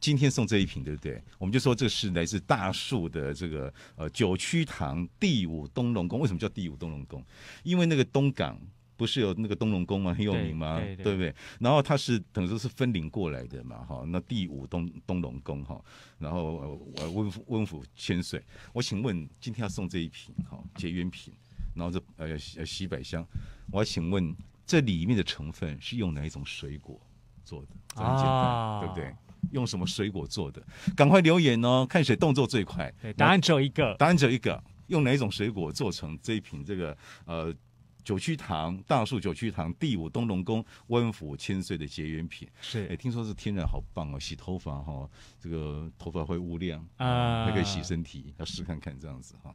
今天送这一瓶，对不对？我们就说这是来自大树的这个呃九曲堂第五东龙宫。为什么叫第五东龙宫？因为那个东港不是有那个东龙宫吗？很有名吗？对不对？然后它是等于说是分领过来的嘛，哈。那第五东东龙宫哈，然后呃温温府千岁。我请问，今天要送这一瓶哈，节约瓶，然后这呃呃西百香。我请问这里面的成分是用哪一种水果做的？很简单，对不对？用什么水果做的？赶快留言哦，看谁动作最快。答案只有一个，答案只有一个。用哪种水果做成这一瓶这个呃九曲糖大树九曲糖第五东龙宫温府千岁的结缘品？是，哎，听说是天然，好棒哦，洗头发哈，这个头发会乌亮啊，还可以洗身体，要试看看这样子哈。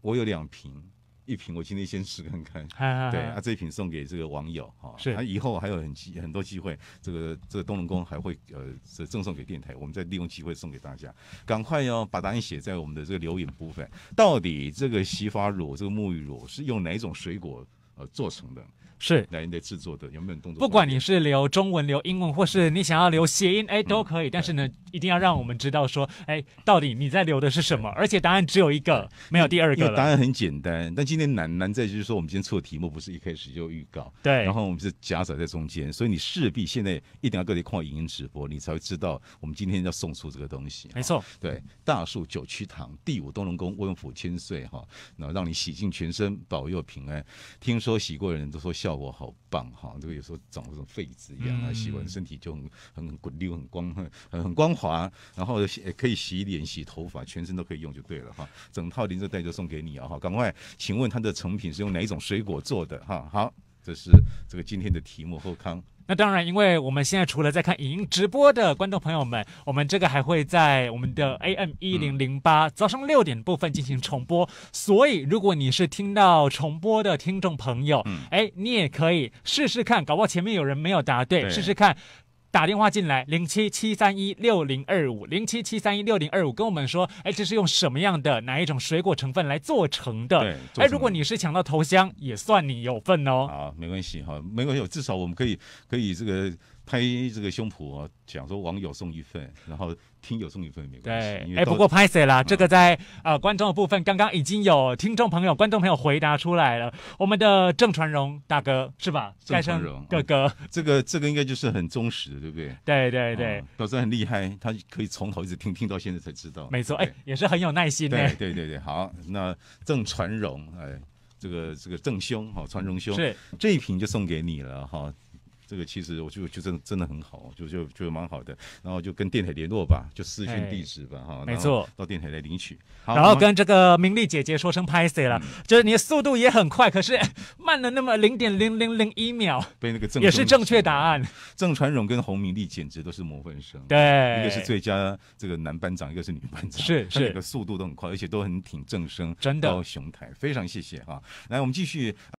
我有两瓶。一瓶我今天先试看看，对啊，这一瓶送给这个网友哈，是啊，以后还有很机很多机会，这个这个东龙宫还会呃，是赠送给电台，我们再利用机会送给大家，赶快要把答案写在我们的这个留言部分，到底这个洗发乳、这个沐浴乳是用哪一种水果？呃，做成的是那你得制作的有没有动作？不管你是留中文、留英文，或是你想要留谐音，哎，都可以。但是呢，一定要让我们知道说，哎，到底你在留的是什么？而且答案只有一个，没有第二个答案很简单，但今天难难在就是说，我们今天出的题目不是一开始就预告，对，然后我们是夹杂在中间，所以你势必现在一定要各地看影音直播，你才会知道我们今天要送出这个东西。没错，对，大树九曲堂第五东龙宫温府千岁哈，那让你洗尽全身，保佑平安。听。说洗过人都说效果好棒哈，这个有时候长这种痱子一样，洗完身体就很很滚溜、很光很很光滑，然后也可以洗脸、洗头发，全身都可以用就对了哈。整套淋浴袋就送给你啊哈，赶快。请问它的成品是用哪一种水果做的哈？好，这是这个今天的题目，贺康。那当然，因为我们现在除了在看影音直播的观众朋友们，我们这个还会在我们的 AM 一零零八早上六点部分进行重播，所以如果你是听到重播的听众朋友，哎，你也可以试试看，搞不好前面有人没有答对，试试看。打电话进来零七七三一六零二五零七七三一六零二五，跟我们说，哎，这是用什么样的哪一种水果成分来做成的？哎，如果你是抢到头香，也算你有份哦。啊，没关系哈，没关系，至少我们可以可以这个。拍这个胸脯啊，讲说网友送一份，然后听友送一份也没关系。对，哎，不过拍谁啦！这个在啊观众的部分，刚刚已经有听众朋友、观众朋友回答出来了。我们的郑传荣大哥是吧？郑传荣哥哥，这个这个应该就是很忠实的，对不对？对对对，表现很厉害，他可以从头一直听，听到现在才知道。没错，哎，也是很有耐心。对对对对，好，那郑传荣，哎，这个这个郑兄哈，传荣兄，是这一瓶就送给你了哈。这个其实我就就真真的很好，就就就蛮好的。然后就跟电台联络吧，就私讯地址吧，哈。没错，到电台来领取。然后跟这个明丽姐姐说声拍死了，就是你的速度也很快，可是慢了那么零点零零零一秒。被那个也是正确答案。郑传荣跟洪明丽简直都是模范生，对，一个是最佳这个男班长，一个是女班长，是是，速度都很快，而且都很挺正声。真的，高雄台非常谢谢哈。来，我们继续。